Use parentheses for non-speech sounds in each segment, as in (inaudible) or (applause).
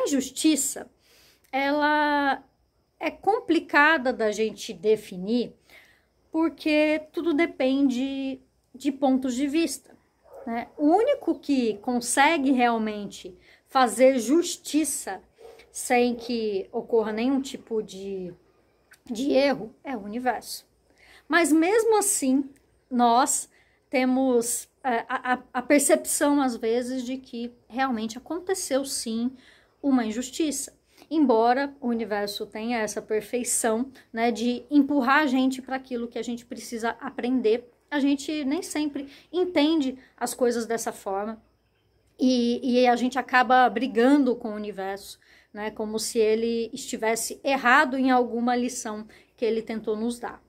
a injustiça, ela é complicada da gente definir, porque tudo depende de pontos de vista. Né? O único que consegue realmente fazer justiça sem que ocorra nenhum tipo de, de erro é o universo. Mas mesmo assim, nós temos é, a, a, a percepção, às vezes, de que realmente aconteceu sim uma injustiça. Embora o universo tenha essa perfeição né, de empurrar a gente para aquilo que a gente precisa aprender, a gente nem sempre entende as coisas dessa forma e, e a gente acaba brigando com o universo, né, como se ele estivesse errado em alguma lição que ele tentou nos dar.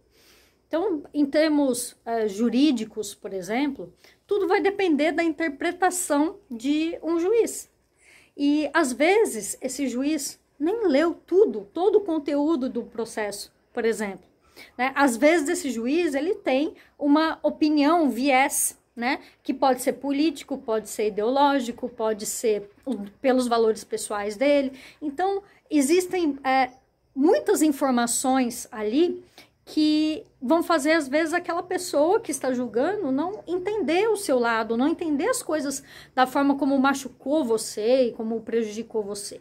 Então, em termos uh, jurídicos, por exemplo, tudo vai depender da interpretação de um juiz. E às vezes esse juiz nem leu tudo, todo o conteúdo do processo, por exemplo. Né? Às vezes esse juiz ele tem uma opinião, um viés, né? que pode ser político, pode ser ideológico, pode ser pelos valores pessoais dele. Então existem é, muitas informações ali que vão fazer, às vezes, aquela pessoa que está julgando não entender o seu lado, não entender as coisas da forma como machucou você e como prejudicou você.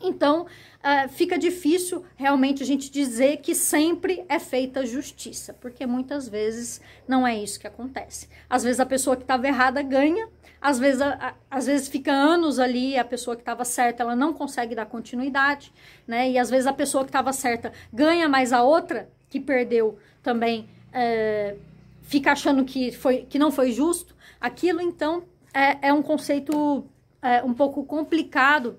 Então, uh, fica difícil realmente a gente dizer que sempre é feita justiça, porque muitas vezes não é isso que acontece. Às vezes a pessoa que estava errada ganha, às vezes, a, às vezes fica anos ali a pessoa que estava certa ela não consegue dar continuidade, né? E às vezes a pessoa que estava certa ganha, mas a outra que perdeu também é, fica achando que, foi, que não foi justo, aquilo então é, é um conceito é, um pouco complicado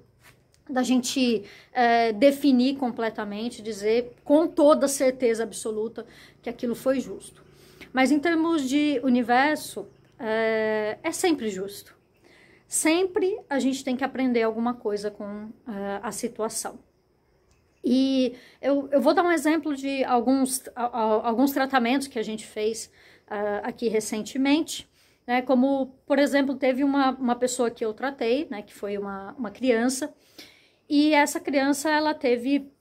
da gente é, definir completamente, dizer com toda certeza absoluta que aquilo foi justo. Mas em termos de universo, é, é sempre justo. Sempre a gente tem que aprender alguma coisa com é, a situação. E eu, eu vou dar um exemplo de alguns, a, a, alguns tratamentos que a gente fez uh, aqui recentemente. Né, como, por exemplo, teve uma, uma pessoa que eu tratei, né, que foi uma, uma criança, e essa criança ela teve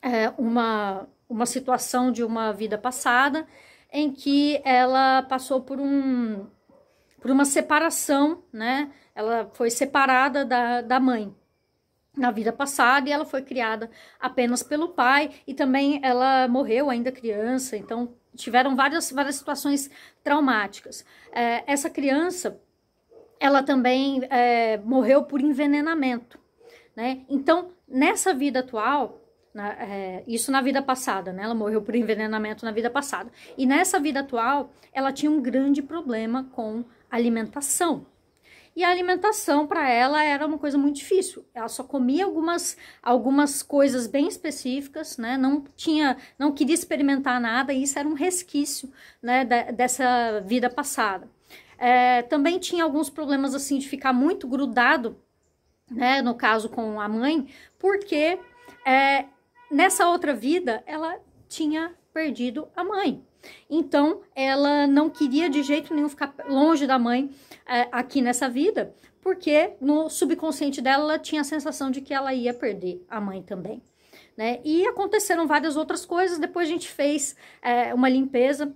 é, uma, uma situação de uma vida passada em que ela passou por um por uma separação, né? Ela foi separada da, da mãe na vida passada e ela foi criada apenas pelo pai e também ela morreu ainda criança, então tiveram várias, várias situações traumáticas. É, essa criança, ela também é, morreu por envenenamento, né? Então, nessa vida atual, na, é, isso na vida passada, né? Ela morreu por envenenamento na vida passada. E nessa vida atual, ela tinha um grande problema com alimentação e a alimentação para ela era uma coisa muito difícil. Ela só comia algumas, algumas coisas bem específicas, né? Não tinha, não queria experimentar nada, e isso era um resquício, né, dessa vida passada. É, também tinha alguns problemas assim de ficar muito grudado, né, no caso com a mãe, porque é, nessa outra vida ela tinha perdido a mãe. Então, ela não queria de jeito nenhum ficar longe da mãe, é, aqui nessa vida, porque no subconsciente dela ela tinha a sensação de que ela ia perder a mãe também. Né? E aconteceram várias outras coisas. Depois a gente fez é, uma limpeza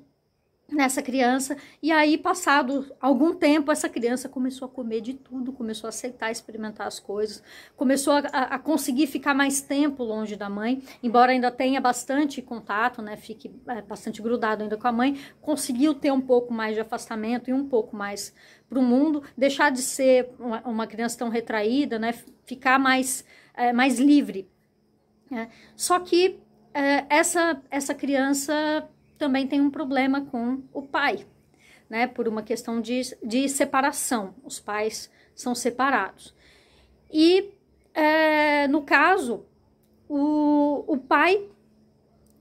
nessa criança. E aí, passado algum tempo, essa criança começou a comer de tudo, começou a aceitar experimentar as coisas, começou a, a conseguir ficar mais tempo longe da mãe, embora ainda tenha bastante contato, né? Fique é, bastante grudado ainda com a mãe, conseguiu ter um pouco mais de afastamento e um pouco mais para o mundo, deixar de ser uma, uma, criança tão retraída, né? Ficar mais, é, mais livre. Né. Só que é, essa, essa criança também tem um problema com o pai, né? Por uma questão de, de separação. Os pais são separados. E é, no caso, o, o pai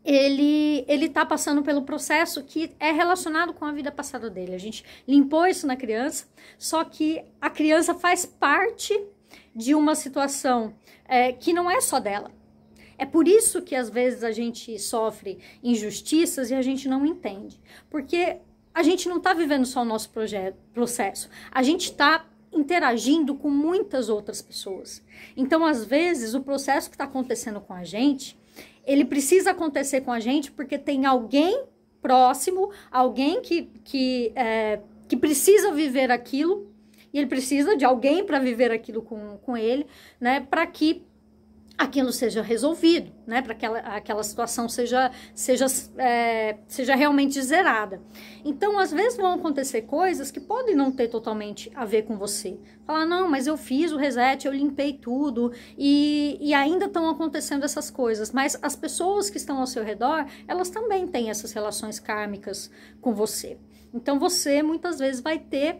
ele ele tá passando pelo processo que é relacionado com a vida passada dele. A gente limpou isso na criança, só que a criança faz parte de uma situação é, que não é só dela. É por isso que às vezes a gente sofre injustiças e a gente não entende. Porque a gente não está vivendo só o nosso projeto, processo, a gente está interagindo com muitas outras pessoas. Então, às vezes, o processo que está acontecendo com a gente, ele precisa acontecer com a gente porque tem alguém próximo, alguém que, que, é, que precisa viver aquilo e ele precisa de alguém para viver aquilo com, com ele, né? Para que aquilo seja resolvido, né? Para que aquela, aquela situação seja, seja, é, seja realmente zerada. Então, às vezes vão acontecer coisas que podem não ter totalmente a ver com você. Falar, não, mas eu fiz o reset, eu limpei tudo e, e ainda estão acontecendo essas coisas. Mas as pessoas que estão ao seu redor, elas também têm essas relações kármicas com você. Então, você muitas vezes vai ter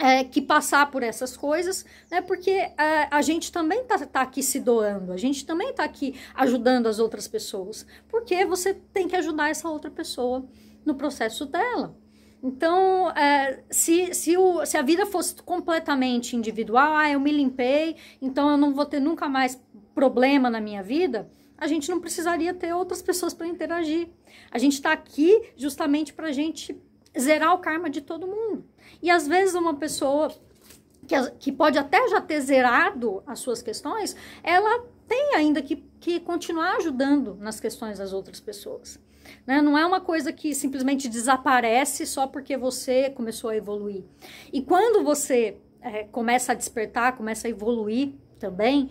é, que passar por essas coisas, né? Porque é, a gente também está tá aqui se doando, a gente também está aqui ajudando as outras pessoas, porque você tem que ajudar essa outra pessoa no processo dela. Então, é, se, se, o, se a vida fosse completamente individual, ah, eu me limpei, então eu não vou ter nunca mais problema na minha vida, a gente não precisaria ter outras pessoas para interagir. A gente está aqui justamente para a gente zerar o karma de todo mundo. E às vezes uma pessoa que, que pode até já ter zerado as suas questões, ela tem ainda que, que continuar ajudando nas questões das outras pessoas. Né? Não é uma coisa que simplesmente desaparece só porque você começou a evoluir. E quando você é, começa a despertar, começa a evoluir também,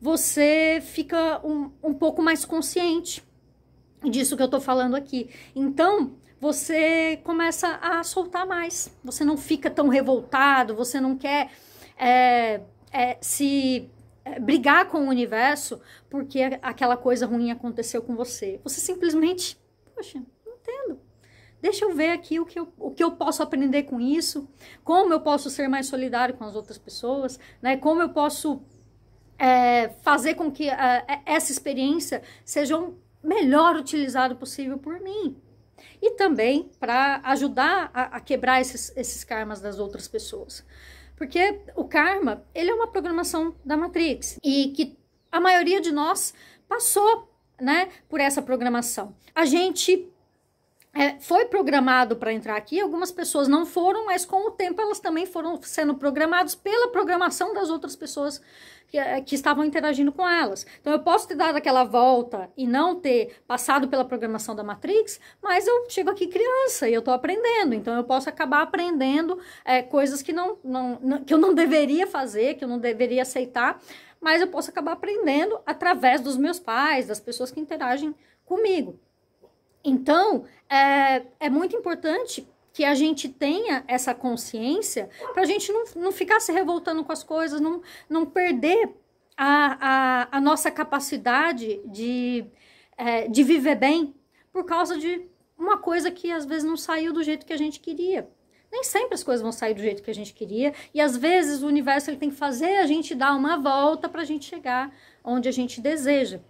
você fica um, um pouco mais consciente disso que eu estou falando aqui. Então, você começa a soltar mais. Você não fica tão revoltado, você não quer é, é, se é, brigar com o universo porque aquela coisa ruim aconteceu com você. Você simplesmente, poxa, não entendo. Deixa eu ver aqui o que eu, o que eu posso aprender com isso, como eu posso ser mais solidário com as outras pessoas, né? Como eu posso é, fazer com que é, é, essa experiência seja o melhor utilizado possível por mim. E também para ajudar a, a quebrar esses, esses karmas das outras pessoas. Porque o karma, ele é uma programação da Matrix e que a maioria de nós passou, né, por essa programação. A gente é, foi programado para entrar aqui, algumas pessoas não foram, mas com o tempo elas também foram sendo programadas pela programação das outras pessoas que, eh, que, estavam interagindo com elas. Então eu posso ter dado aquela volta e não ter passado pela programação da Matrix, mas eu chego aqui criança e eu estou aprendendo, então eu posso acabar aprendendo é, coisas que, não, não, não, que eu não deveria fazer, que eu não deveria aceitar, mas eu posso acabar aprendendo através dos meus pais, das pessoas que interagem comigo. Então, é, é muito importante que a gente tenha essa consciência para a gente não, não ficar se revoltando com as coisas, não, não perder a, a, a nossa capacidade de, é, de viver bem por causa de uma coisa que às vezes não saiu do jeito que a gente queria. Nem sempre as coisas vão sair do jeito que a gente queria, e às vezes o universo ele tem que fazer a gente dar uma volta para a gente chegar onde a gente deseja.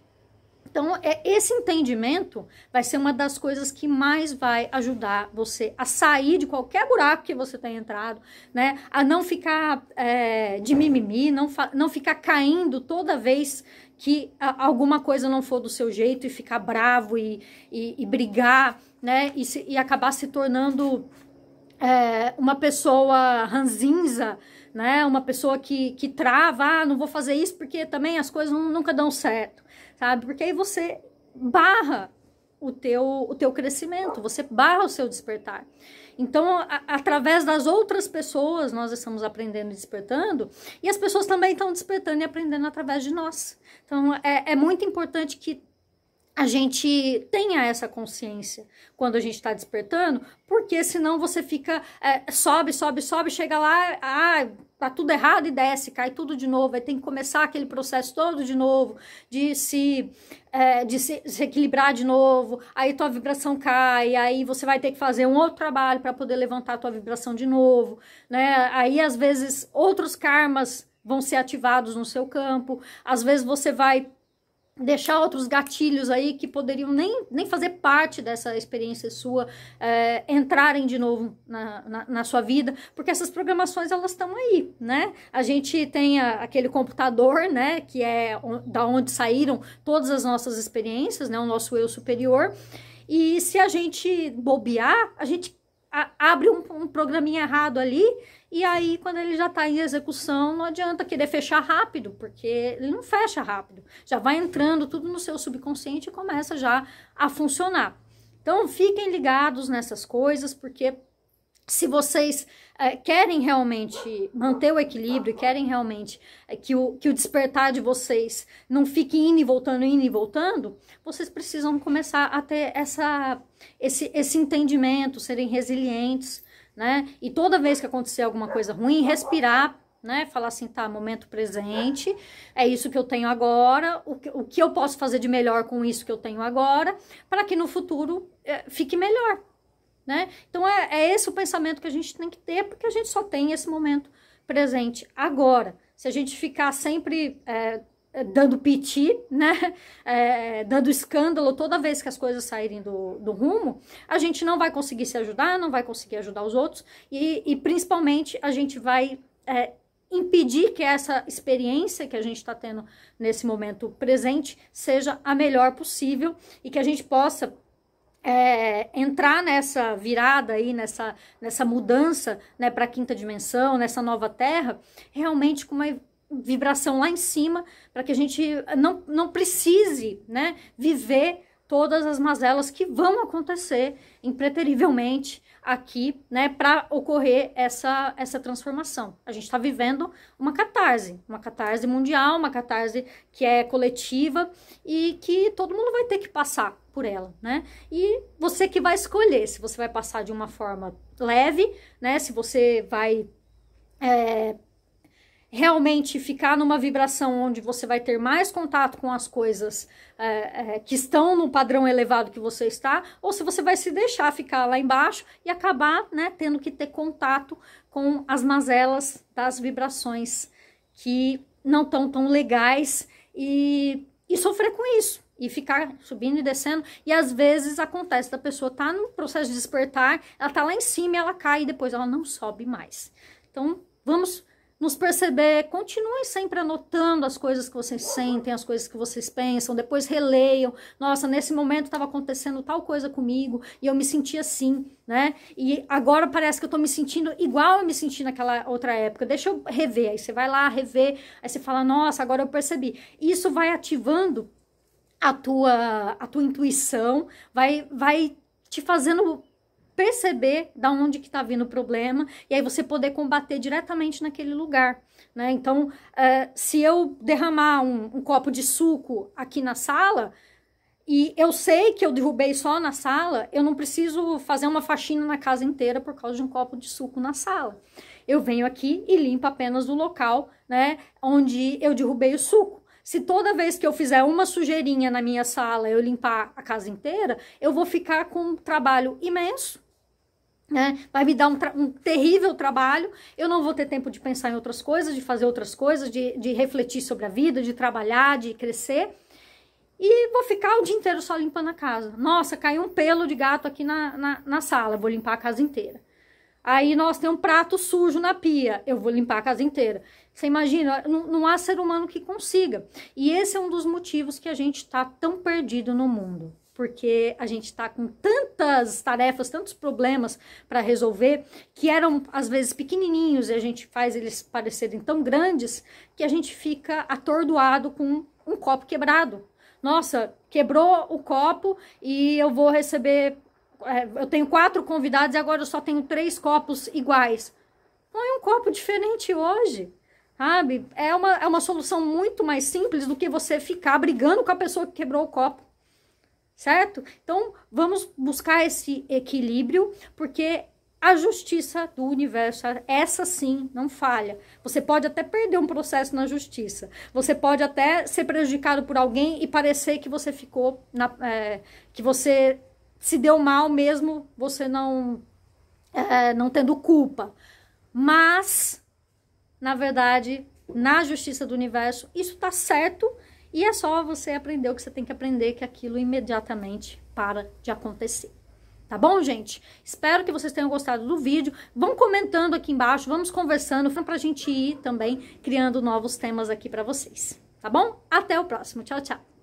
Então, é, esse entendimento vai ser uma das coisas que mais vai ajudar você a sair de qualquer buraco que você tenha entrado, né? A não ficar é, de mimimi, não, não ficar caindo toda vez que alguma coisa não for do seu jeito e ficar bravo e, e, e brigar, né? E, se, e, acabar se tornando é, uma pessoa ranzinza, né? Uma pessoa que, que trava, ah, não vou fazer isso porque também as coisas nunca dão certo, sabe? Porque aí você barra o teu, o teu crescimento, você barra o seu despertar. Então, a, através das outras pessoas, nós estamos aprendendo e despertando, e as pessoas também estão despertando e aprendendo através de nós. Então, é, é muito importante que a gente tenha essa consciência quando a gente está despertando, porque senão você fica, é, sobe, sobe, sobe, chega lá, ah, tá tudo errado e desce, cai tudo de novo, aí tem que começar aquele processo todo de novo, de se, é, de se, se equilibrar de novo, aí tua vibração cai, aí você vai ter que fazer um outro trabalho para poder levantar tua vibração de novo, né? Aí às vezes outros karmas vão ser ativados no seu campo, às vezes você vai deixar outros gatilhos aí que poderiam nem, nem fazer parte dessa experiência sua é, entrarem de novo na, na, na, sua vida, porque essas programações elas estão aí, né? A gente tem a, aquele computador, né, que é da onde saíram todas as nossas experiências, né, o nosso eu superior, e se a gente bobear, a gente abre um, um programinha errado ali, e aí quando ele já está em execução, não adianta querer fechar rápido, porque ele não fecha rápido. Já vai entrando tudo no seu subconsciente e começa já a funcionar. Então fiquem ligados nessas coisas, porque se vocês é, querem realmente manter o equilíbrio, querem realmente é, que, o, que o despertar de vocês não fique indo e voltando, indo e voltando, vocês precisam começar a ter essa, esse, esse entendimento, serem resilientes, né? E toda vez que acontecer alguma coisa ruim, respirar, né? Falar assim, tá, momento presente, é isso que eu tenho agora, o que, o que eu posso fazer de melhor com isso que eu tenho agora, para que no futuro é, fique melhor, né? Então é, é esse o pensamento que a gente tem que ter, porque a gente só tem esse momento presente agora. Se a gente ficar sempre é, é dando piti, né? (laughs) É, dando escândalo toda vez que as coisas saírem do, do, rumo, a gente não vai conseguir se ajudar, não vai conseguir ajudar os outros e, e principalmente a gente vai é, impedir que essa experiência que a gente está tendo nesse momento presente seja a melhor possível e que a gente possa é, entrar nessa virada aí, nessa, nessa mudança né, para a quinta dimensão, nessa nova terra, realmente com uma vibração lá em cima, para que a gente não, não precise né, viver todas as mazelas que vão acontecer impreterivelmente aqui, né, para ocorrer essa, essa transformação. A gente está vivendo uma catarse, uma catarse mundial, uma catarse que é coletiva e que todo mundo vai ter que passar por ela, né? E você que vai escolher se você vai passar de uma forma leve, né? Se você vai é, realmente ficar numa vibração onde você vai ter mais contato com as coisas é, é, que estão no padrão elevado que você está, ou se você vai se deixar ficar lá embaixo e acabar né, tendo que ter contato com as mazelas das vibrações que não estão tão legais e, e sofrer com isso e ficar subindo e descendo. E às vezes acontece da pessoa tá no processo de despertar, ela tá lá em cima, ela cai e depois ela não sobe mais. Então, vamos nos perceber, continuem sempre anotando as coisas que vocês sentem, as coisas que vocês pensam, depois releiam. Nossa, nesse momento estava acontecendo tal coisa comigo e eu me senti assim, né? E agora parece que eu estou me sentindo igual eu me senti naquela outra época. Deixa eu rever. Aí você vai lá rever, aí você fala: "Nossa, agora eu percebi". Isso vai ativando a tua a tua intuição, vai vai te fazendo perceber da onde que está vindo o problema e aí você poder combater diretamente naquele lugar, né? Então, é, se eu derramar um, um copo de suco aqui na sala e eu sei que eu derrubei só na sala, eu não preciso fazer uma faxina na casa inteira por causa de um copo de suco na sala. Eu venho aqui e limpo apenas o local, né, onde eu derrubei o suco. Se toda vez que eu fizer uma sujeirinha na minha sala eu limpar a casa inteira, eu vou ficar com um trabalho imenso né? Vai me dar um, um, terrível trabalho. Eu não vou ter tempo de pensar em outras coisas, de fazer outras coisas, de, de refletir sobre a vida, de trabalhar, de crescer e vou ficar o dia inteiro só limpando a casa. Nossa, caiu um pelo de gato aqui na, na, na, sala, vou limpar a casa inteira. Aí, nós tem um prato sujo na pia, eu vou limpar a casa inteira. Você imagina, não, não há ser humano que consiga. E esse é um dos motivos que a gente está tão perdido no mundo porque a gente está com tantas tarefas, tantos problemas para resolver, que eram às vezes pequenininhos e a gente faz eles parecerem tão grandes que a gente fica atordoado com um copo quebrado. Nossa, quebrou o copo e eu vou receber. É, eu tenho quatro convidados e agora eu só tenho três copos iguais. Põe é um copo diferente hoje sabe? É uma, é uma solução muito mais simples do que você ficar brigando com a pessoa que quebrou o copo certo? Então, vamos buscar esse equilíbrio, porque a justiça do universo, essa sim, não falha. Você pode até perder um processo na justiça. Você pode até ser prejudicado por alguém e parecer que você ficou na, é, que você se deu mal mesmo você não é, não tendo culpa. Mas, na verdade, na justiça do universo, isso está certo e é só você aprender o que você tem que aprender, que aquilo imediatamente para de acontecer. Tá bom, gente? Espero que vocês tenham gostado do vídeo. Vão comentando aqui embaixo, vamos conversando, pra gente ir também criando novos temas aqui pra vocês. Tá bom? Até o próximo. Tchau, tchau.